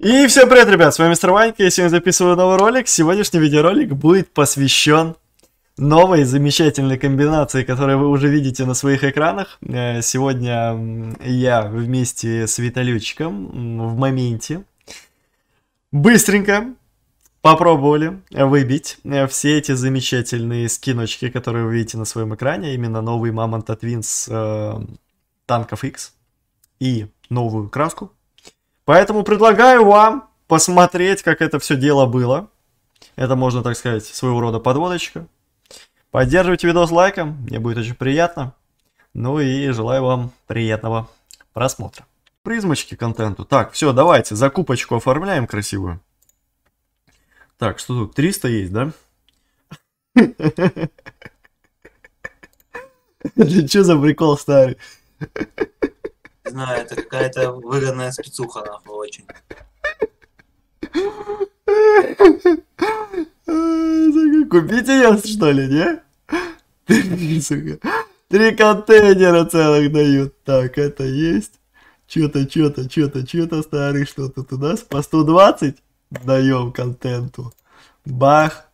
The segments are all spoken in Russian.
И всем привет, ребят, с вами Мистер Ванька, я сегодня записываю новый ролик. Сегодняшний видеоролик будет посвящен новой замечательной комбинации, которую вы уже видите на своих экранах. Э, сегодня я вместе с Виталючиком в моменте быстренько попробовали выбить э, все эти замечательные скиночки, которые вы видите на своем экране, именно новый Мамонта Твинс э, Танков X и новую краску Поэтому предлагаю вам посмотреть, как это все дело было. Это можно, так сказать, своего рода подводочка. Поддерживайте видос лайком, мне будет очень приятно. Ну и желаю вам приятного просмотра. Призмочки контенту. Так, все, давайте, закупочку оформляем красивую. Так, что тут, 300 есть, да? Что за прикол старый? Не знаю, это какая-то выгодная спецуха, нахуй, очень. Купить ее, что ли, не? Три контейнера целых дают. Так, это есть. Чё-то, чё-то, чё-то, чё-то, старый, что то у нас. По 120 даем контенту. Бах.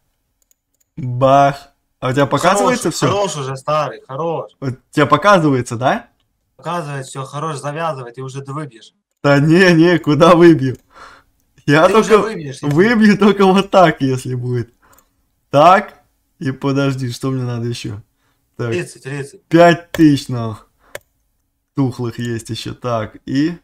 Бах. А у тебя показывается хорош, все? Хорош уже, старый, хорош. У тебя показывается, да? показывает, все, хорош завязывает, и уже ты выбьешь. Да не, не, куда выбью? Я ты только выбьешь, выбью если... только вот так, если будет. Так, и подожди, что мне надо еще? Так, 30, 30. 5 тысяч, нахуй. Тухлых есть еще, так, и...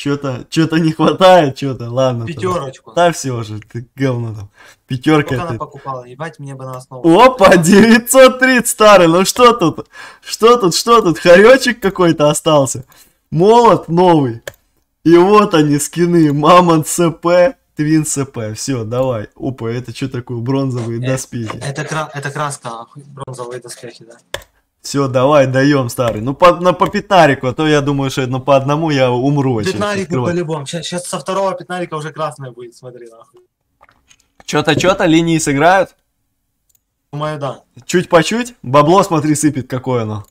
Что-то, что-то не хватает, что-то, ладно. Пятерочку. Да все же, ты говно там. Пятерка. Сколько ты... она покупала, ебать, мне бы на основу. Опа, 930, старый, ну что тут? Что тут, что тут? Хоречек какой-то остался. Молот новый. И вот они, скины. Мамонт СП, Твин СП. Все, давай. Опа, это что такое? Бронзовые э, доспехи. Это, это краска, бронзовые доспехи, да. Все, давай, даем, старый. Ну, по, на, по пятнарику, а то я думаю, что ну, по одному я умру. Пятнарик по-любому. Сейчас, со второго пятнарика уже красная будет, смотри, нахуй. Чё-то, чё-то, линии сыграют? Думаю, да. Чуть по чуть? Бабло, смотри, сыпет какое оно.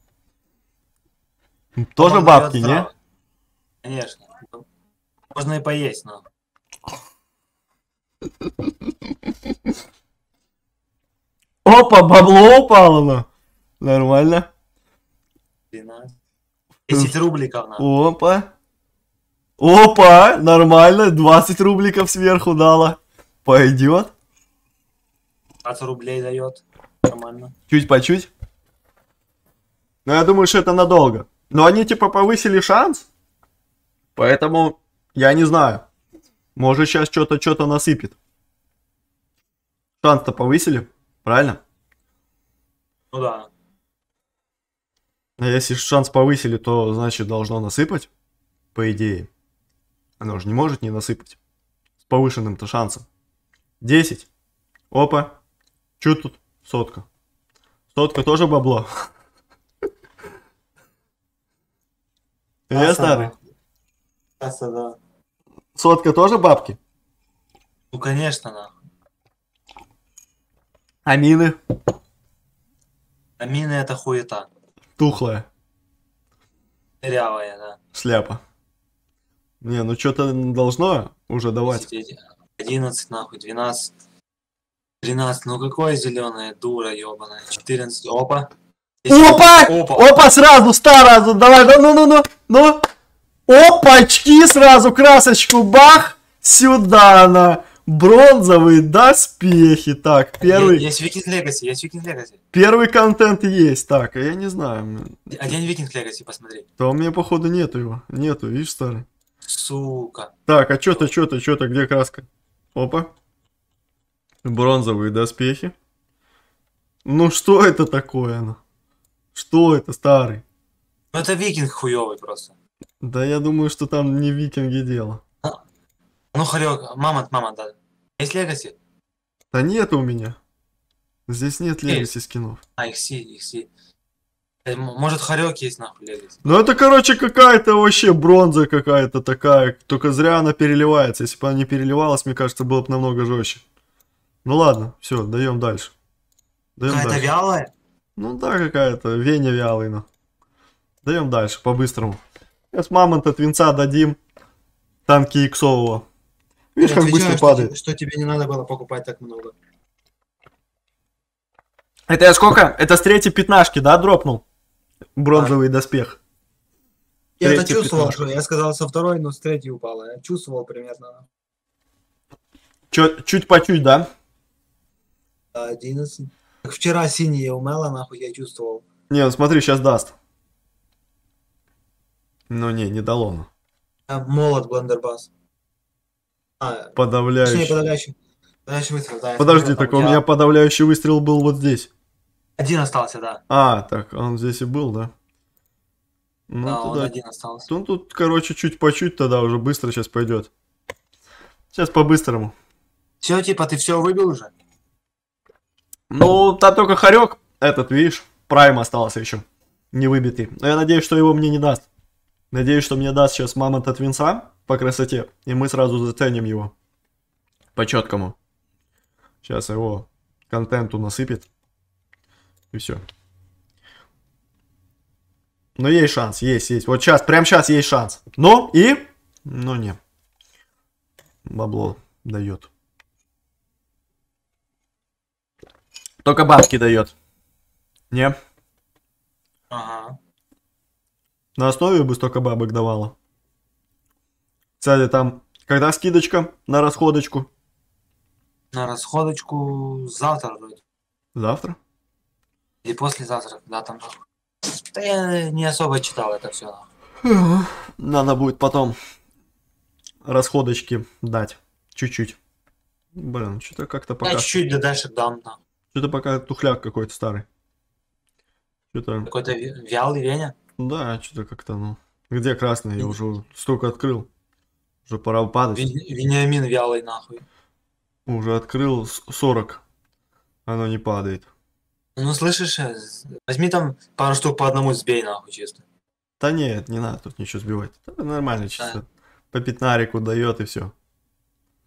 Тоже Можно бабки, не? Конечно. Можно и поесть, но... Опа, бабло упало! Нормально. 12. 10 рубликов нам. Опа. Опа, нормально, 20 рубликов сверху дала. Пойдет. 20 рублей дает. Нормально. Чуть по чуть. Но ну, я думаю, что это надолго. Но они типа повысили шанс. Поэтому я не знаю. Может сейчас что-то что-то насыпет. Шанс-то повысили, правильно? Ну да. А Если шанс повысили, то значит должно насыпать, по идее. Оно же не может не насыпать. С повышенным-то шансом. 10. Опа. Чё тут? Сотка. Сотка тоже бабло. Я э, старый. Касса, да. Сотка тоже бабки? Ну, конечно, нахуй. Амины? Амины это хуета. Тухлая. Дырявая, да. Шляпа. Не, ну что-то должно уже давать. 11, нахуй, 12. 13, ну какое зеленая дура ебаная. 14, опа. Опа! Опа! Опа, сразу, сразу, давай, да, ну, ну, ну, ну. ну. Опа! Очки сразу красочку, бах, сюда она. Бронзовые доспехи, так, первый. Есть Викинг Легаси, есть Викинг Легаси. Первый контент есть, так, а я не знаю. А день Викинг Легаси посмотреть. Да у меня, походу, нету его. Нету, видишь, старый. Сука. Так, а что-то, что-то, что-то. где краска? Опа. Бронзовые доспехи. Ну что это такое, ну? Что это, старый? Ну это викинг хуёвый просто. Да я думаю, что там не викинги дело. А, ну, Харек, мамонт, мама, да. Есть Легаси? Да нет у меня. Здесь нет легаси скинов. А, их си, их си. Э, может, хорек есть, нахуй, легаси. Ну, это, короче, какая-то вообще бронза какая-то такая. Только зря она переливается. Если бы она не переливалась, мне кажется, было бы намного жестче. Ну ладно, все, даем дальше. Какая-то вялая? Ну да, какая-то. Веня вялый, но. Даем дальше, по-быстрому. Сейчас мамонта твинца дадим. Танки иксового. Видишь, как быстро падает. Что тебе не надо было покупать так много. Это я сколько? Это с третьей пятнашки, да, дропнул? Бронзовый а. доспех. Я это чувствовал, что я сказал со второй, но с третьей упала. Я чувствовал примерно. Чё, чуть по чуть, да? 11. Как вчера синие умело, нахуй, я чувствовал. Не, ну смотри, сейчас даст. Ну не, не дало. Ну. А, молот Блендербас. А, подавляющий. подавляющий. подавляющий выстрел, да, Подожди, так у меня подавляющий выстрел был вот здесь. Один остался, да. А, так, он здесь и был, да? Ну, да, тогда... он один остался. Он ну, тут, короче, чуть по чуть тогда уже быстро сейчас пойдет. Сейчас по-быстрому. Все, типа, ты все выбил уже? Ну, там только хорек этот, видишь, прайм остался еще. Не выбитый. Но я надеюсь, что его мне не даст. Надеюсь, что мне даст сейчас мамонт от Винса по красоте. И мы сразу заценим его. По четкому. Сейчас его контенту насыпет. И все. Но есть шанс, есть, есть. Вот сейчас, прямо сейчас есть шанс. Но и... Но не. Бабло дает. Только бабки дает. Не? Ага. На основе бы столько бабок давала. Кстати, там, когда скидочка на расходочку? На расходочку завтра вроде. Завтра? И послезавтра, да, там. Да я не особо читал это все. Надо будет потом расходочки дать. Чуть-чуть. Блин, что-то как-то пока... Да, чуть-чуть, да дальше дам, да. Что-то пока тухляк какой-то старый. Что-то... Какой-то вялый Веня? Да, что-то как-то, ну... Где красный? Я уже столько открыл. Уже пора падать. Вениамин вялый, нахуй. Уже открыл 40. Оно не падает. Ну, слышишь, э, возьми там пару штук по одному сбей нахуй чисто. Да нет, не надо тут ничего сбивать. Это нормально чисто. Да. По пятнарику дает и все.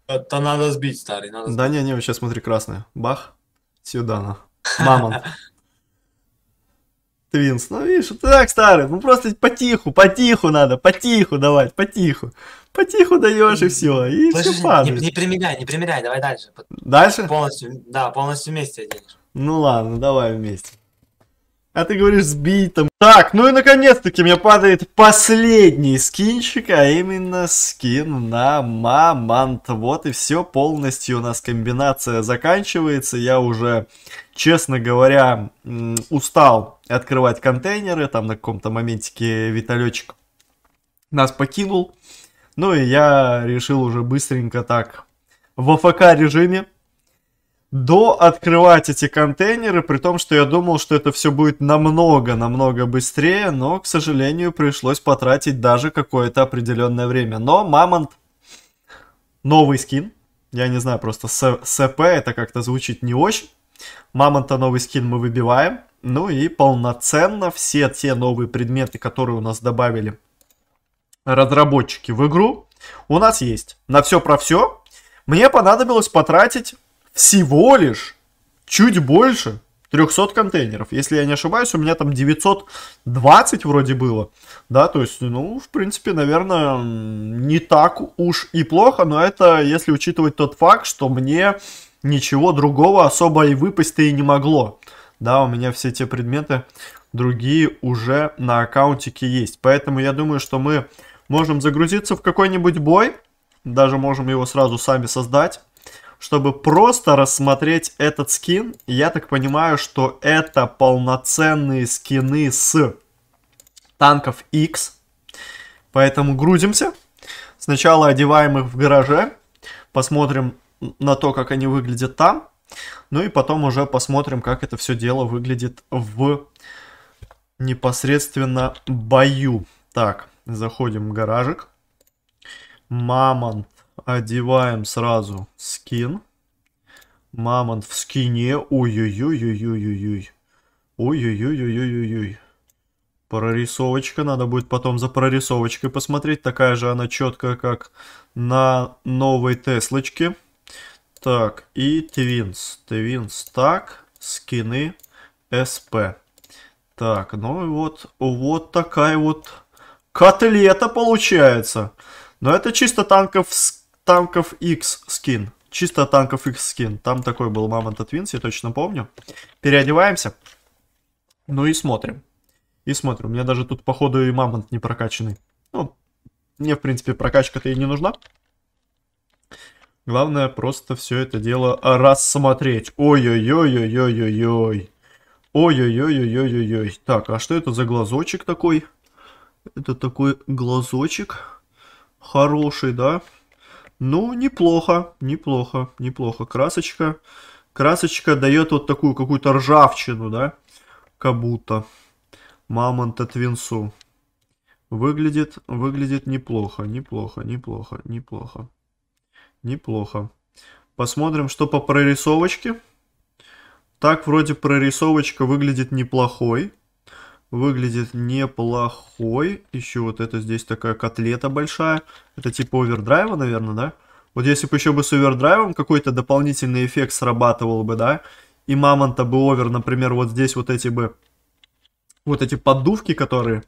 Это надо сбить, старый, надо сбить. Да не, не, сейчас смотри, красная. Бах. Сюда на. Мамонт. Твинс, ну видишь, ты так, старый, ну просто потиху, потиху надо, потиху давать, потиху. Потиху даешь и все, и Слышишь, все Не, не примеряй, не примеряй, давай дальше. Дальше? Полностью, да, полностью вместе оденешь. Ну ладно, давай вместе. А ты говоришь сбей там. Так, ну и наконец-таки мне падает последний скинчик, а именно скин на Мамонт. Вот и все, полностью у нас комбинация заканчивается. Я уже, честно говоря, устал открывать контейнеры. Там на каком-то моментике Виталечек нас покинул. Ну и я решил уже быстренько так в АФК режиме до открывать эти контейнеры, при том, что я думал, что это все будет намного-намного быстрее, но, к сожалению, пришлось потратить даже какое-то определенное время. Но Мамонт новый скин, я не знаю, просто СП это как-то звучит не очень. Мамонта новый скин мы выбиваем, ну и полноценно все те новые предметы, которые у нас добавили разработчики в игру, у нас есть. На все про все мне понадобилось потратить всего лишь чуть больше 300 контейнеров. Если я не ошибаюсь, у меня там 920 вроде было. Да, то есть, ну, в принципе, наверное, не так уж и плохо, но это если учитывать тот факт, что мне ничего другого особо и выпасть-то и не могло. Да, у меня все те предметы другие уже на аккаунтике есть. Поэтому я думаю, что мы можем загрузиться в какой-нибудь бой. Даже можем его сразу сами создать чтобы просто рассмотреть этот скин. Я так понимаю, что это полноценные скины с танков X. Поэтому грузимся. Сначала одеваем их в гараже. Посмотрим на то, как они выглядят там. Ну и потом уже посмотрим, как это все дело выглядит в непосредственно бою. Так, заходим в гаражик. Мамонт. Одеваем сразу скин. Мамонт в скине. Ой-ой-ой-ой-ой-ой. Ой-ой-ой-ой-ой-ой. Прорисовочка. Надо будет потом за прорисовочкой посмотреть. Такая же она четкая, как на новой Теслочке. Так, и Твинс. Твинс. Так, скины СП. Так, ну и вот, вот такая вот котлета получается. Но это чисто танков с танков X скин. Чисто танков X скин. Там такой был Мамонт от я точно помню. Переодеваемся. Ну и смотрим. И смотрим. У меня даже тут, походу, и Мамонт не прокачанный. Ну, мне, в принципе, прокачка-то и не нужна. Главное просто все это дело рассмотреть. Ой-ой-ой-ой-ой-ой-ой. Ой-ой-ой-ой-ой-ой-ой. Так, а что это за глазочек такой? Это такой глазочек. Хороший, да? Ну, неплохо, неплохо, неплохо. Красочка, красочка дает вот такую какую-то ржавчину, да, как будто мамонта твинсу. Выглядит, выглядит неплохо, неплохо, неплохо, неплохо, неплохо. Посмотрим, что по прорисовочке. Так, вроде прорисовочка выглядит неплохой. Выглядит неплохой. Еще вот это здесь такая котлета большая. Это типа овердрайва, наверное, да? Вот если бы еще бы с овердрайвом какой-то дополнительный эффект срабатывал бы, да? И мамонта бы овер, например, вот здесь вот эти бы... Вот эти поддувки, которые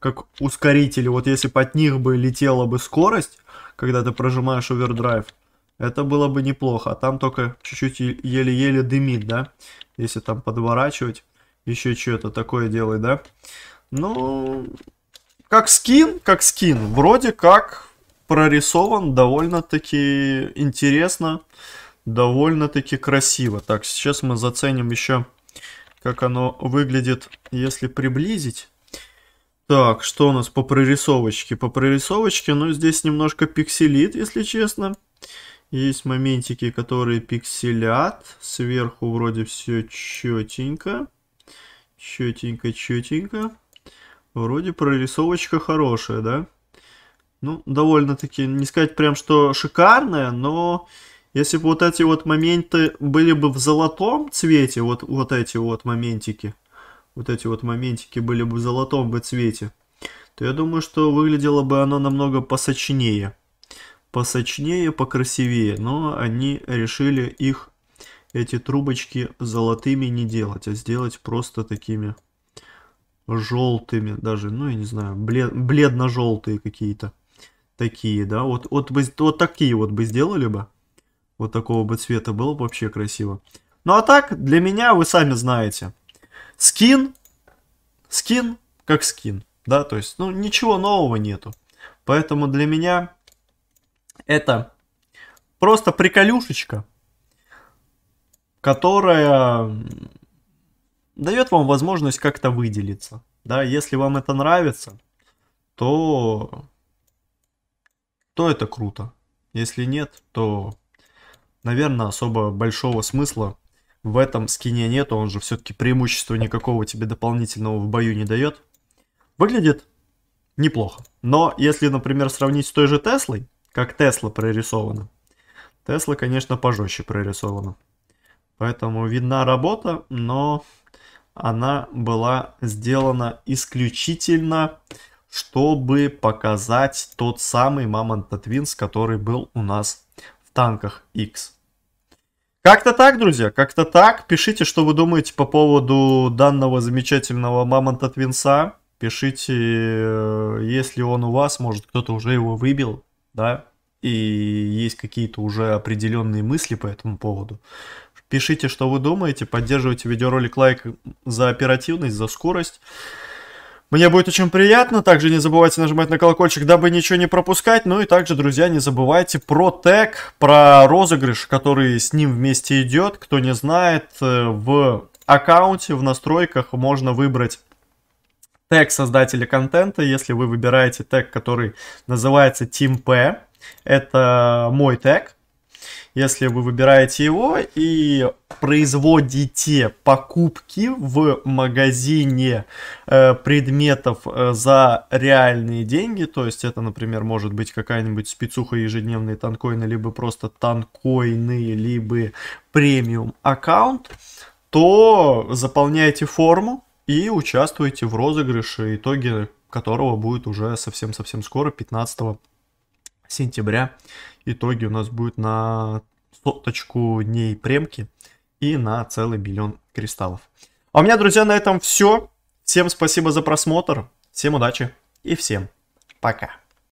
как ускорители. Вот если бы от них бы летела бы скорость, когда ты прожимаешь овердрайв, это было бы неплохо. А там только чуть-чуть еле-еле дымит, да? Если там подворачивать еще что-то такое делает, да? Ну, ну, как скин, как скин, вроде как прорисован довольно-таки интересно, довольно-таки красиво. Так, сейчас мы заценим еще, как оно выглядит, если приблизить. Так, что у нас по прорисовочке? По прорисовочке, ну, здесь немножко пикселит, если честно. Есть моментики, которые пикселят. Сверху вроде все четенько. Четенько, четенько. Вроде прорисовочка хорошая, да? Ну, довольно-таки, не сказать прям, что шикарная, но если бы вот эти вот моменты были бы в золотом цвете, вот, вот эти вот моментики, вот эти вот моментики были бы в золотом бы цвете, то я думаю, что выглядело бы оно намного посочнее. Посочнее, покрасивее, но они решили их эти трубочки золотыми не делать, а сделать просто такими желтыми даже, ну, я не знаю, блед, бледно-желтые какие-то. Такие, да, вот, вот, бы, вот такие вот бы сделали бы. Вот такого бы цвета было бы вообще красиво. Ну, а так, для меня, вы сами знаете. Скин, скин как скин, да, то есть, ну, ничего нового нету. Поэтому для меня это просто приколюшечка, которая дает вам возможность как-то выделиться. Да, если вам это нравится, то, то это круто. Если нет, то, наверное, особо большого смысла в этом скине нету. Он же все-таки преимущества никакого тебе дополнительного в бою не дает. Выглядит неплохо. Но если, например, сравнить с той же Теслой, как Тесла прорисована, Тесла, конечно, пожестче прорисована. Поэтому видна работа, но она была сделана исключительно, чтобы показать тот самый Мамонта Твинс, который был у нас в танках X. Как-то так, друзья, как-то так. Пишите, что вы думаете по поводу данного замечательного Мамонта Твинса. Пишите, э, если он у вас, может кто-то уже его выбил, да, и есть какие-то уже определенные мысли по этому поводу. Пишите, что вы думаете, поддерживайте видеоролик лайк за оперативность, за скорость. Мне будет очень приятно. Также не забывайте нажимать на колокольчик, дабы ничего не пропускать. Ну и также, друзья, не забывайте про тег, про розыгрыш, который с ним вместе идет. Кто не знает, э, в аккаунте, в настройках можно выбрать тег создателя контента. Если вы выбираете тег, который называется TeamP, это мой тег, если вы выбираете его и производите покупки в магазине э, предметов э, за реальные деньги, то есть это, например, может быть какая-нибудь спецуха ежедневные танкоины, либо просто танкоины, либо премиум аккаунт, то заполняйте форму и участвуйте в розыгрыше, итоги которого будет уже совсем-совсем скоро, 15 сентября итоги у нас будут на соточку дней премки и на целый миллион кристаллов. А у меня, друзья, на этом все. Всем спасибо за просмотр, всем удачи и всем пока.